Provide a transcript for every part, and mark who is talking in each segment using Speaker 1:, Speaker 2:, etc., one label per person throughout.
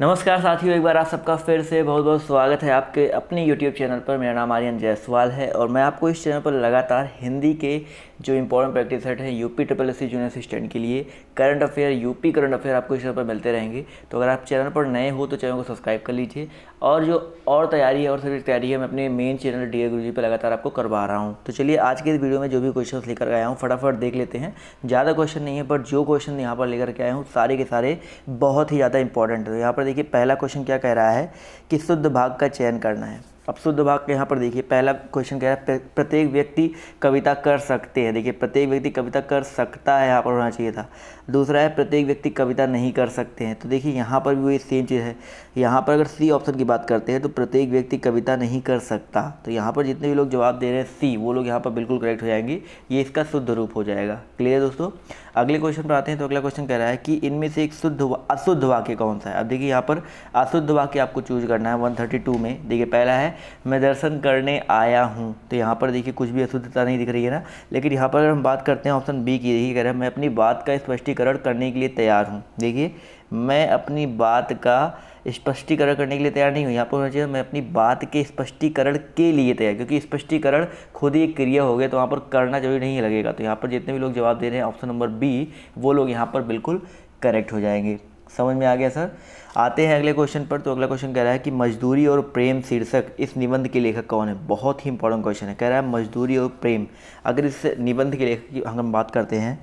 Speaker 1: नमस्कार साथियों एक बार आप सबका फिर से बहुत बहुत स्वागत है आपके अपने YouTube चैनल पर मेरा नाम आर्यन जायसवाल है और मैं आपको इस चैनल पर लगातार हिंदी के जो इंपॉर्टेंट प्रैक्टिस सेट है UP triple S C junior assistant के लिए current affair UP current affair आपको इस पर मिलते रहेंगे तो अगर आप चैनल पर नए हो तो चैनल को सब्सक्राइब कर लीजिए और जो और तैयारी है और सभी तैयारी है मैं अपने मेन चैनल डी गुरु जी पर लगातार आपको करवा रहा हूँ तो चलिए आज के इस वीडियो में जो भी क्वेश्चन लेकर आया हूँ फटाफट देख लेते हैं ज़्यादा क्वेश्चन नहीं है बट जो क्वेश्चन यहाँ पर लेकर के आया हूँ सारे के सारे बहुत ही ज़्यादा इंपॉर्टेंट है तो यहाँ पर देखिए पहला क्वेश्चन क्या कह रहा है कि शुद्ध भाग का चयन करना है अब शुद्ध भाग के यहाँ पर देखिए पहला क्वेश्चन कह रहा है प्रत्येक व्यक्ति कविता कर सकते हैं देखिए प्रत्येक व्यक्ति कविता कर सकता है यहाँ पर होना चाहिए था दूसरा है प्रत्येक व्यक्ति कविता नहीं कर सकते हैं तो देखिए यहाँ पर भी वही सेम चीज़ है यहाँ पर अगर सी ऑप्शन की बात करते हैं तो प्रत्येक व्यक्ति कविता नहीं कर सकता तो यहाँ पर जितने भी लोग जवाब दे रहे हैं सी वो लोग यहाँ पर बिल्कुल करेक्ट हो जाएंगे ये इसका शुद्ध रूप हो जाएगा क्लियर दोस्तों अगले क्वेश्चन पर आते हैं तो अगला क्वेश्चन कह रहा है कि इनमें से एक शुद्ध अशुद्ध वाक्य कौन सा है अब देखिए यहाँ पर अशुद्ध वाक्य आपको चूज करना है वन में देखिए पहला है मैं दर्शन करने आया हूँ तो यहाँ पर देखिए कुछ भी अशुद्धता नहीं दिख रही है ना लेकिन यहाँ पर अगर हम बात करते हैं ऑप्शन बी की देखिए कह रहे हैं मैं अपनी बात का स्पष्टीकरण करने के लिए तैयार हूँ देखिए मैं अपनी बात का स्पष्टीकरण करने के लिए तैयार नहीं हूँ यहाँ पर होना चाहिए मैं अपनी बात के स्पष्टीकरण के लिए तैयार क्योंकि स्पष्टीकरण खुद ही एक क्रिया हो गया तो वहाँ पर करना जरूरी नहीं लगेगा तो यहाँ पर जितने भी लोग जवाब दे रहे हैं ऑप्शन नंबर बी वो लोग यहाँ पर बिल्कुल करेक्ट हो जाएंगे समझ में आ गया सर आते हैं अगले क्वेश्चन पर तो अगला क्वेश्चन कह रहा है कि मजदूरी और प्रेम शीर्षक इस निबंध के लेखक कौन है बहुत ही इंपॉर्टेंट क्वेश्चन है कह रहा है मजदूरी और प्रेम अगर इस निबंध के लेखक की हम बात करते हैं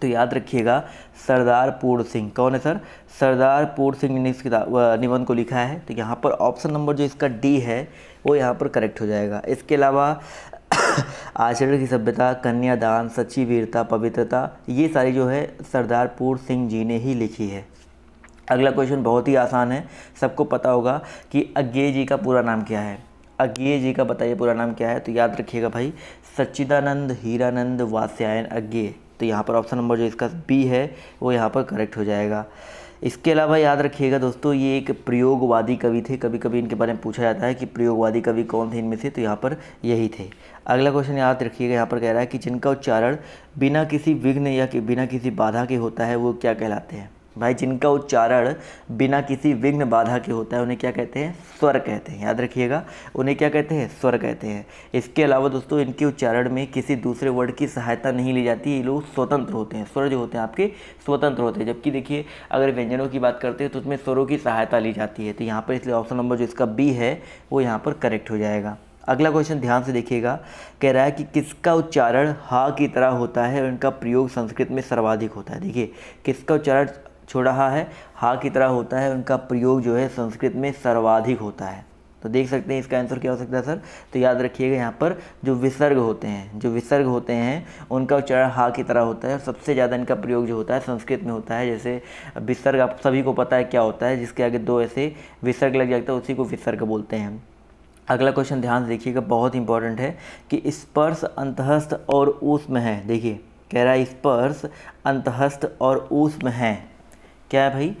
Speaker 1: तो याद रखिएगा सरदार पूर्ण सिंह कौन है सर सरदार पूर्ण सिंह ने इस किताब निबंध को लिखा है तो यहाँ पर ऑप्शन नंबर जो इसका डी है वो यहाँ पर करेक्ट हो जाएगा इसके अलावा आचरण की सभ्यता कन्यादान सच्ची वीरता पवित्रता ये सारी जो है सरदार पूर्ण सिंह जी ने ही लिखी है अगला क्वेश्चन बहुत ही आसान है सबको पता होगा कि अज्ञे जी का पूरा नाम क्या है अज्ञे जी का बताइए पूरा नाम क्या है तो याद रखिएगा भाई सच्चिदानंद हीरानंद वास्यायन अज्ञे तो यहाँ पर ऑप्शन नंबर जो इसका बी है वो यहाँ पर करेक्ट हो जाएगा इसके अलावा याद रखिएगा दोस्तों ये एक प्रयोगवादी कवि थे कभी कभी इनके बारे में पूछा जाता है कि प्रयोगवादी कवि कौन थे इनमें से तो यहाँ पर यही थे अगला क्वेश्चन याद रखिएगा यहाँ पर कह रहा है कि जिनका उच्चारण बिना किसी विघ्न या कि बिना किसी बाधा के होता है वो क्या कहलाते हैं भाई जिनका उच्चारण बिना किसी विघ्न बाधा के होता है उन्हें क्या कहते हैं स्वर कहते हैं याद रखिएगा उन्हें क्या कहते हैं स्वर कहते हैं इसके अलावा दोस्तों इनके उच्चारण में किसी दूसरे वर्ड की सहायता नहीं ली जाती ये लोग स्वतंत्र होते हैं स्वर जो होते हैं आपके स्वतंत्र होते हैं जबकि देखिए अगर व्यंजनों की बात करते हैं तो उसमें स्वरों की सहायता ली जाती है तो यहाँ पर इसलिए ऑप्शन नंबर जो इसका बी है वो यहाँ पर करेक्ट हो जाएगा अगला क्वेश्चन ध्यान से देखिएगा कह रहा है कि किसका उच्चारण हा की तरह होता है और इनका प्रयोग संस्कृत में सर्वाधिक होता है देखिए किसका उच्चारण छोड़ा है हा की तरह होता है उनका प्रयोग जो है संस्कृत में सर्वाधिक होता है तो देख सकते हैं इसका आंसर क्या हो सकता है सर तो याद रखिएगा यहाँ पर जो विसर्ग होते हैं जो विसर्ग होते हैं उनका उच्चारण हा की तरह होता है सबसे ज़्यादा इनका प्रयोग जो होता है संस्कृत में होता है जैसे विसर्ग आप सभी को पता है क्या होता है जिसके आगे दो ऐसे विसर्ग लग जाता है उसी को विसर्ग बोलते हैं अगला क्वेश्चन ध्यान से देखिएगा बहुत इंपॉर्टेंट है कि स्पर्श अंतहस्त और ऊष्म है देखिए कह रहा है स्पर्श अंतहस्त और ऊष्म है क्या है भाई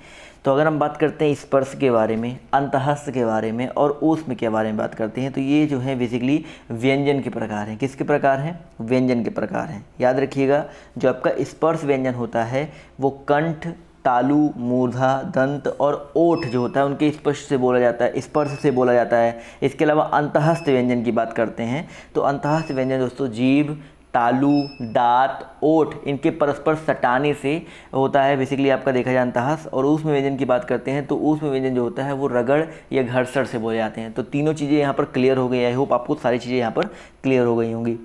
Speaker 1: तो अगर हम बात करते हैं स्पर्श के बारे में अंतहस्त के बारे में और ऊष्म के बारे में बात करते हैं तो ये जो है बेसिकली व्यंजन के प्रकार हैं किसके प्रकार हैं व्यंजन के प्रकार हैं याद रखिएगा जो आपका स्पर्श व्यंजन होता है वो कंठ तालू मूर्धा दंत और ओठ जो होता है उनके स्पर्श से बोला जाता है स्पर्श से बोला जाता है इसके अलावा अंतहस्त व्यंजन की बात करते हैं तो अंतहस्त व्यंजन दोस्तों जीभ तालू दांत ओठ इनके परस्पर सटाने से होता है बेसिकली आपका देखा जानता हस और उसमें व्यंजन की बात करते हैं तो उसमें व्यंजन जो होता है वो रगड़ या घर्षण से बोले जाते हैं तो तीनों चीज़ें यहाँ पर क्लियर हो गई आई होप आपको सारी चीज़ें यहाँ पर क्लियर हो गई होंगी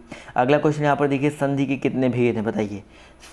Speaker 1: अगला क्वेश्चन यहाँ पर देखिए संधि के कितने भेद हैं बताइए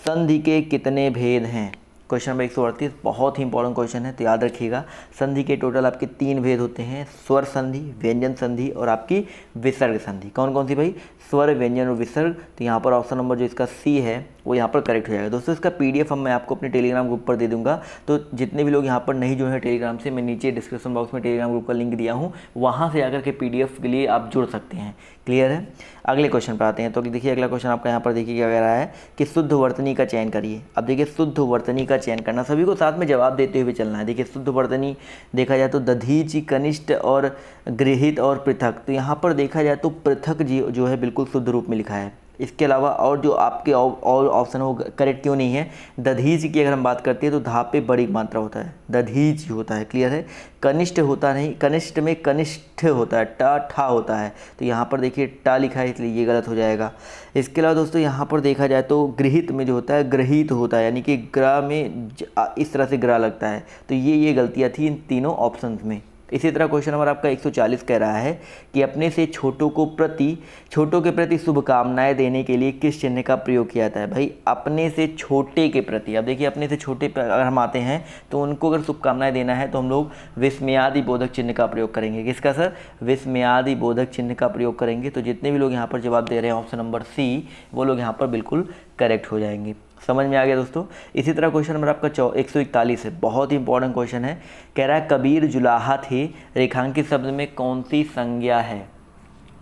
Speaker 1: संधि के कितने भेद हैं क्वेश्चन नंबर एक बहुत ही इंपॉर्टेंट क्वेश्चन है तो याद रखिएगा संधि के टोटल आपके तीन भेद होते हैं स्वर संधि व्यंजन संधि और आपकी विसर्ग संधि कौन कौन सी भाई स्वर व्यंजन और विसर्ग तो यहाँ पर ऑप्शन नंबर जो इसका सी है वो यहाँ पर करेक्ट हो जाएगा दोस्तों इसका पी हम मैं आपको अपने टेलीग्राम ग्रुप पर दे दूँगा तो जितने भी लोग यहाँ पर नहीं जुड़े हैं टेलीग्राम से मैं नीचे डिस्क्रिप्शन बॉक्स में टेलीग्राम ग्रुप का लिंक दिया हूँ वहाँ से जाकर के पी के लिए आप जुड़ सकते हैं क्लियर है अगले क्वेश्चन पर आते हैं तो देखिए अगला क्वेश्चन आपका यहाँ पर देखिए क्या कह रहा है कि शुद्ध वर्तनी का चयन करिए अब देखिए शुद्ध वर्तनी का चयन करना सभी को साथ में जवाब देते हुए चलना है देखिए शुद्ध वर्तनी देखा जाए तो दधीच कनिष्ठ और गृहित और पृथक तो यहाँ पर देखा जाए तो पृथक जी जो है बिल्कुल शुद्ध रूप में लिखा है इसके अलावा और जो आपके और ऑप्शन वो करेक्ट क्यों नहीं है दधीज की अगर हम बात करते हैं तो धा पे बड़ी मात्रा होता है दधीज होता है क्लियर है कनिष्ठ होता नहीं कनिष्ठ में कनिष्ठ होता है टा ठा होता है तो यहाँ पर देखिए टा लिखा है इसलिए ये गलत हो जाएगा इसके अलावा दोस्तों यहाँ पर देखा जाए तो गृहित में जो होता है ग्रहित होता है यानी कि ग्रह में इस तरह से ग्रह लगता है तो ये ये गलतियाँ थी इन तीनों ऑप्शन में इसी तरह क्वेश्चन नंबर आपका 140 कह रहा है कि अपने से छोटों को प्रति छोटों के प्रति शुभकामनाएं देने के लिए किस चिन्ह का प्रयोग किया जाता है भाई अपने से छोटे के प्रति अब देखिए अपने से छोटे अगर हम आते हैं तो उनको अगर शुभकामनाएं देना है तो हम लोग विस्मयादि बोधक चिन्ह का प्रयोग करेंगे किसका सर विस्मयादि बोधक चिन्ह का प्रयोग करेंगे तो जितने भी लोग यहाँ पर जवाब दे रहे हैं ऑप्शन नंबर सी वो लोग यहाँ पर बिल्कुल करेक्ट हो जाएंगे समझ में आ गया दोस्तों इसी तरह क्वेश्चन नंबर आपका चौ एक सौ इकतालीस है बहुत ही इंपॉर्टेंट क्वेश्चन है कह रहा है कबीर जुलाहा थी रेखांकित शब्द में कौन सी संज्ञा है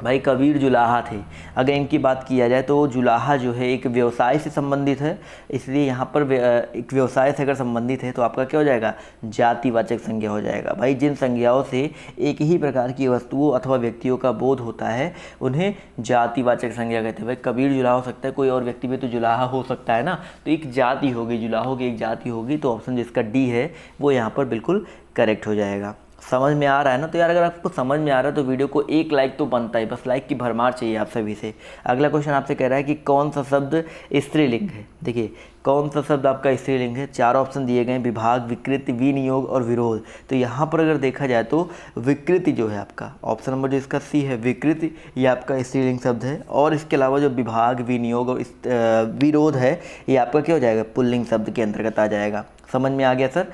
Speaker 1: भाई कबीर जुलाहा थे अगर इनकी बात किया जाए तो जुलाहा जो है एक व्यवसाय से संबंधित है इसलिए यहाँ पर एक व्यवसाय से अगर संबंधित है तो आपका क्या हो जाएगा जातिवाचक संज्ञा हो जाएगा भाई जिन संज्ञाओं से एक ही प्रकार की वस्तुओं अथवा व्यक्तियों का बोध होता है उन्हें जातिवाचक संज्ञा कहते हैं भाई कबीर जुलाहा हो सकता है कोई और व्यक्ति भी तो जुलाहा हो सकता है ना तो एक जाति होगी जुलाहों की एक जाति होगी तो ऑप्शन जिसका डी है वो यहाँ पर बिल्कुल करेक्ट हो जाएगा समझ में आ रहा है ना तो यार अगर आपको समझ में आ रहा है तो वीडियो को एक लाइक तो बनता है बस लाइक की भरमार चाहिए आप सभी से अगला क्वेश्चन आपसे कह रहा है कि कौन सा शब्द स्त्रीलिंग है देखिए कौन सा शब्द आपका स्त्रीलिंग है चार ऑप्शन दिए गए हैं विभाग विकृति विनियोग और विरोध तो यहाँ पर अगर देखा जाए तो विकृति जो है आपका ऑप्शन नंबर जो इसका सी है विकृति ये आपका स्त्रीलिंग शब्द है और इसके अलावा जो विभाग विनियोग और विरोध है ये आपका क्या हो जाएगा पुल्लिंग शब्द के अंतर्गत आ जाएगा समझ में आ गया सर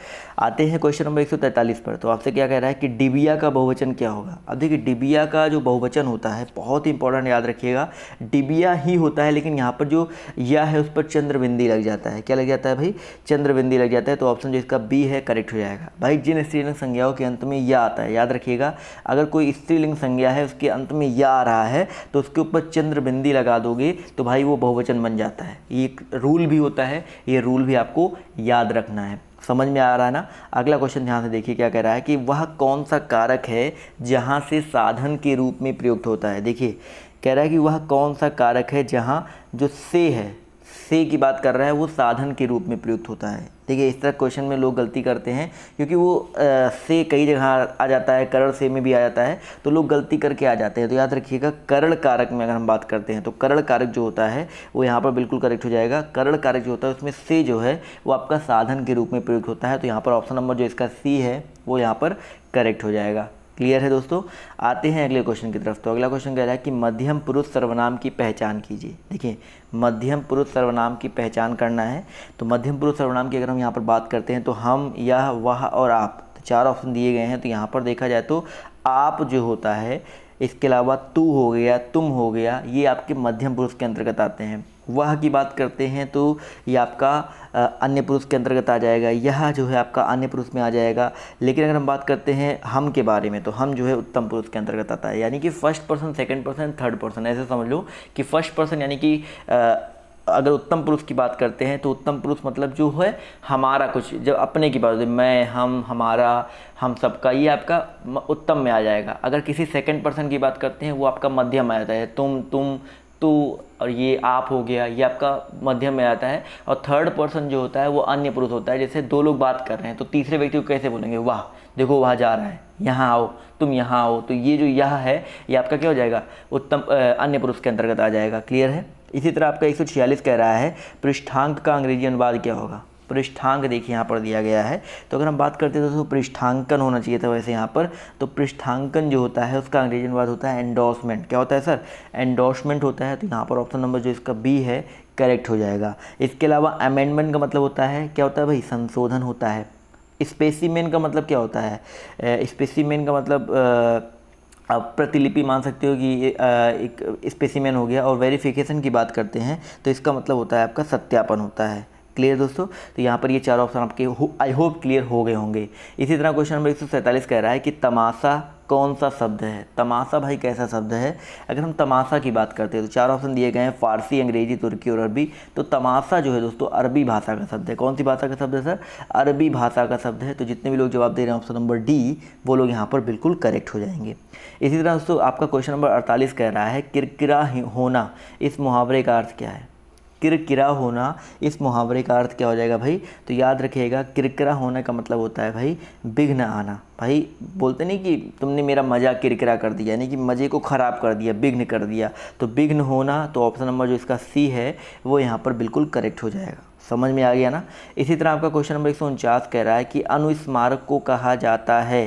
Speaker 1: आते हैं क्वेश्चन नंबर 143 पर तो आपसे क्या कह रहा है कि डिबिया का बहुवचन क्या होगा अब देखिए डिबिया का जो बहुवचन होता है बहुत इंपॉर्टेंट याद रखिएगा डिबिया ही होता है लेकिन यहाँ पर जो या है उस पर चंद्रबिंदी लग जाता है क्या लग जाता है भाई चंद्रबिंदी लग जाता है तो ऑप्शन जो इसका बी है करेक्ट हो जाएगा भाई जिन स्त्रीलिंग संज्ञाओं के अंत में या आता है याद रखिएगा अगर कोई स्त्रीलिंग संज्ञा है उसके अंत में या आ रहा है तो उसके ऊपर चंद्रबिंदी लगा दोगे तो भाई वो बहुवचन बन जाता है ये रूल भी होता है ये रूल भी आपको याद रखना समझ में आ रहा है ना अगला क्वेश्चन ध्यान से देखिए क्या कह रहा है कि वह कौन सा कारक है जहाँ से साधन के रूप में प्रयुक्त होता है देखिए कह रहा है कि वह कौन सा कारक है जहाँ जो से है से की बात कर रहा है वो साधन के रूप में प्रयुक्त होता है ठीक है इस तरह क्वेश्चन में लोग गलती करते हैं क्योंकि वो आ, से कई जगह आ जाता है करड़ से में भी आ जाता है तो लोग गलती करके आ जाते हैं तो याद रखिएगा करड़ कारक में अगर हम बात करते हैं तो करड़ कारक जो होता है वो यहाँ पर बिल्कुल करेक्ट हो जाएगा करड़ कारक जो होता है उसमें से जो है वो आपका साधन के रूप में प्रयुक्त होता है तो यहाँ पर ऑप्शन नंबर जो इसका सी है वो यहाँ पर करेक्ट हो जाएगा क्लियर है दोस्तों आते हैं अगले क्वेश्चन की तरफ तो अगला क्वेश्चन कह रहा है कि मध्यम पुरुष सर्वनाम की पहचान कीजिए देखिए मध्यम पुरुष सर्वनाम की पहचान करना है तो मध्यम पुरुष सर्वनाम की अगर हम यहाँ पर बात करते हैं तो हम यह वह और आप तो चार ऑप्शन दिए गए हैं तो यहाँ पर देखा जाए तो आप जो होता है इसके अलावा तू हो गया तुम हो गया ये आपके मध्यम पुरुष के अंतर्गत आते हैं वह की बात करते हैं तो ये आपका अन्य पुरुष के अंतर्गत आ जाएगा यह जो है आपका अन्य पुरुष में आ जाएगा लेकिन अगर हम बात करते हैं हम के बारे में तो हम जो है उत्तम पुरुष के अंतर्गत आता है यानी कि first person second person third person ऐसे समझ लो कि फर्स्ट पर्सन यानी कि अगर उत्तम पुरुष की बात करते हैं तो उत्तम पुरुष मतलब जो है हमारा कुछ जब अपने की बात मैं हम हमारा हम सबका ये आपका उत्तम में आ जाएगा अगर किसी सेकंड पर्सन की बात करते हैं वो आपका मध्यम आ जाता है तुम तुम तो और ये आप हो गया ये आपका मध्यम में आता है और थर्ड पर्सन जो होता है वो अन्य पुरुष होता है जैसे दो लोग बात कर रहे हैं तो तीसरे व्यक्ति को कैसे बोलेंगे वाह देखो वहाँ जा रहा है यहाँ आओ तुम यहाँ आओ तो ये जो यह है ये आपका क्या हो जाएगा उत्तम अन्य पुरुष के अंतर्गत आ जाएगा क्लियर है इसी तरह आपका एक कह रहा है पृष्ठांक का अंग्रेजी अनुवाद क्या होगा पृष्ठांक देखिए यहाँ पर दिया गया है तो अगर हम बात करते हैं दोस्तों पृष्ठांकन होना चाहिए था वैसे यहाँ पर तो पृष्ठांकन जो होता है उसका अंग्रेजी अनुवाद होता है एंडोसमेंट क्या होता है सर एंडोसमेंट होता है तो यहाँ पर ऑप्शन नंबर जो इसका बी है करेक्ट हो जाएगा इसके अलावा अमेंडमेंट का मतलब होता है क्या होता है भाई संशोधन होता है स्पेसीमेन का मतलब क्या होता है स्पेसीमेन का मतलब आप प्रतिलिपि मान सकते हो कि एक स्पेसिमेन हो गया और वेरिफिकेशन की बात करते हैं तो इसका मतलब होता है आपका सत्यापन होता है क्लियर दोस्तों तो यहाँ पर ये चार ऑप्शन आपके आई होप क्लियर हो गए होंगे इसी तरह क्वेश्चन नंबर एक कह रहा है कि तमाशा कौन सा शब्द है तमाशा भाई कैसा शब्द है अगर हम तमाशा की बात करते हैं तो चार ऑप्शन दिए गए हैं फारसी अंग्रेजी तुर्की और अरबी तो तमाशा जो है दोस्तों अरबी भाषा का शब्द है कौन सी भाषा का शब्द है सर अरबी भाषा का शब्द है तो जितने भी लोग जवाब दे रहे हैं ऑप्शन नंबर डी वो लोग यहाँ पर बिल्कुल करेक्ट हो जाएंगे इसी तरह दोस्तों आपका क्वेश्चन नंबर अड़तालीस कह रहा है किरकिरा होना इस मुहावरे का अर्थ क्या है किरकिरा होना इस मुहावरे का अर्थ क्या हो जाएगा भाई तो याद रखिएगा किरकिरा होने का मतलब होता है भाई विघ्न आना भाई बोलते नहीं कि तुमने मेरा मज़ा किरकिरा कर दिया यानी कि मज़े को ख़राब कर दिया विघ्न कर दिया तो विघ्न होना तो ऑप्शन नंबर जो इसका सी है वो यहाँ पर बिल्कुल करेक्ट हो जाएगा समझ में आ गया ना इसी तरह आपका क्वेश्चन नंबर एक कह रहा है कि अनुस्मारक को कहा जाता है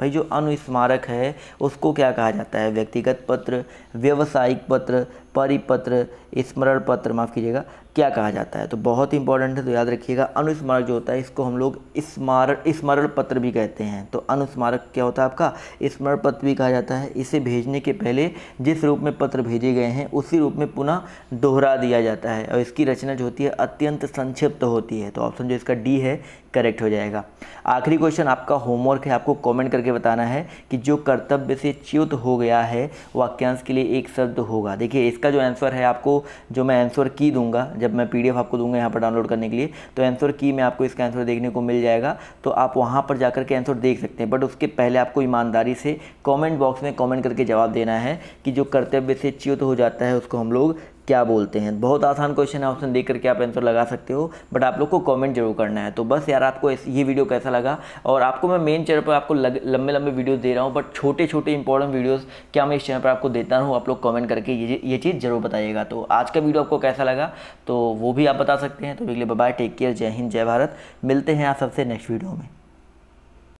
Speaker 1: भाई जो अनुस्मारक है उसको क्या कहा जाता है व्यक्तिगत पत्र व्यवसायिक पत्र परिपत्र स्मरण पत्र माफ़ कीजिएगा क्या कहा जाता है तो बहुत ही इंपॉर्टेंट है तो याद रखिएगा अनुस्मारक जो होता है इसको हम लोग स्मारक स्मरण पत्र भी कहते हैं तो अनुस्मारक क्या होता है आपका स्मरण पत्र भी कहा जाता है इसे भेजने के पहले जिस रूप में पत्र भेजे गए हैं उसी रूप में पुनः दोहरा दिया जाता है और इसकी रचना जो होती है अत्यंत संक्षिप्त होती है तो ऑप्शन जो इसका डी है करेक्ट हो जाएगा आखिरी क्वेश्चन आपका होमवर्क है आपको कॉमेंट करके बताना है कि जो कर्तव्य से च्युत हो गया है वाक्यांश के लिए एक शब्द होगा देखिए इसका इसका जो आंसर है आपको जो मैं आंसर की दूंगा जब मैं पी आपको दूंगा यहाँ पर डाउनलोड करने के लिए तो आंसर की में आपको इसका आंसर देखने को मिल जाएगा तो आप वहाँ पर जाकर के आंसर देख सकते हैं बट उसके पहले आपको ईमानदारी से कॉमेंट बॉक्स में कॉमेंट करके जवाब देना है कि जो कर्तव्य से च्युत हो जाता है उसको हम लोग क्या बोलते हैं बहुत आसान क्वेश्चन है ऑप्शन देख करके आप आंसर लगा सकते हो बट आप लोग को कमेंट जरूर करना है तो बस यार आपको ये वीडियो कैसा लगा और आपको मैं मेन चैनल पर आपको लग, लंबे लंबे वीडियोस दे रहा हूँ बट छोटे छोटे इंपॉर्टेंट वीडियोस क्या मैं इस चैनल पर आपको देता हूँ आप लोग कमेंट करके ये ये चीज़ जरूर बताइएगा तो आज का वीडियो आपको कैसा लगा तो वो भी आप बता सकते हैं तो अगले बाय टेक केयर जय हिंद जय भारत मिलते हैं आप सबसे नेक्स्ट वीडियो में